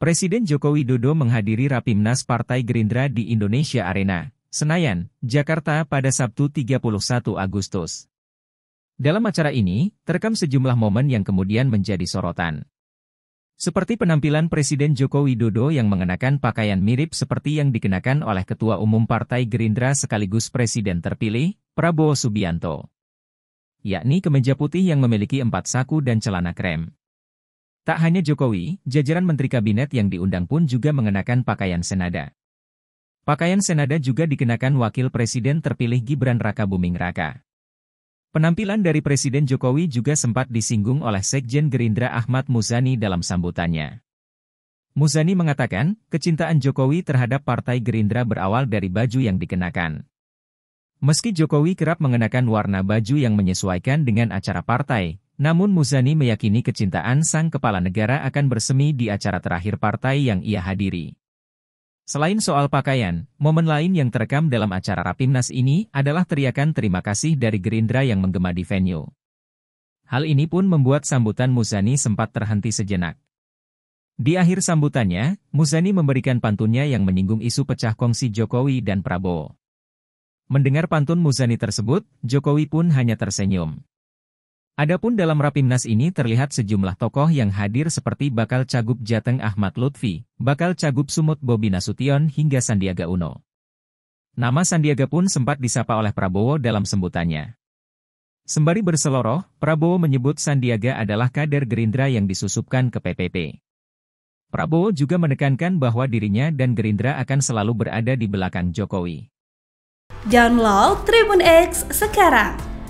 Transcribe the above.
Presiden Joko Widodo menghadiri Rapimnas Partai Gerindra di Indonesia Arena, Senayan, Jakarta pada Sabtu 31 Agustus. Dalam acara ini, terekam sejumlah momen yang kemudian menjadi sorotan. Seperti penampilan Presiden Joko Widodo yang mengenakan pakaian mirip seperti yang dikenakan oleh Ketua Umum Partai Gerindra sekaligus Presiden terpilih, Prabowo Subianto. Yakni kemeja putih yang memiliki empat saku dan celana krem. Tak hanya Jokowi, jajaran menteri kabinet yang diundang pun juga mengenakan pakaian senada. Pakaian senada juga dikenakan wakil presiden terpilih Gibran Raka Buming Raka. Penampilan dari Presiden Jokowi juga sempat disinggung oleh Sekjen Gerindra Ahmad Muzani dalam sambutannya. Muzani mengatakan, kecintaan Jokowi terhadap Partai Gerindra berawal dari baju yang dikenakan. Meski Jokowi kerap mengenakan warna baju yang menyesuaikan dengan acara partai, namun Muzani meyakini kecintaan sang kepala negara akan bersemi di acara terakhir partai yang ia hadiri. Selain soal pakaian, momen lain yang terekam dalam acara Rapimnas ini adalah teriakan terima kasih dari Gerindra yang menggema di venue. Hal ini pun membuat sambutan Muzani sempat terhenti sejenak. Di akhir sambutannya, Muzani memberikan pantunnya yang menyinggung isu pecah kongsi Jokowi dan Prabowo. Mendengar pantun Muzani tersebut, Jokowi pun hanya tersenyum. Adapun dalam Rapimnas ini terlihat sejumlah tokoh yang hadir seperti Bakal Cagup Jateng Ahmad Lutfi, Bakal Cagup Sumut Bobi Nasution hingga Sandiaga Uno. Nama Sandiaga pun sempat disapa oleh Prabowo dalam sembutannya. Sembari berseloroh, Prabowo menyebut Sandiaga adalah kader Gerindra yang disusupkan ke PPP. Prabowo juga menekankan bahwa dirinya dan Gerindra akan selalu berada di belakang Jokowi. Download Tribun X sekarang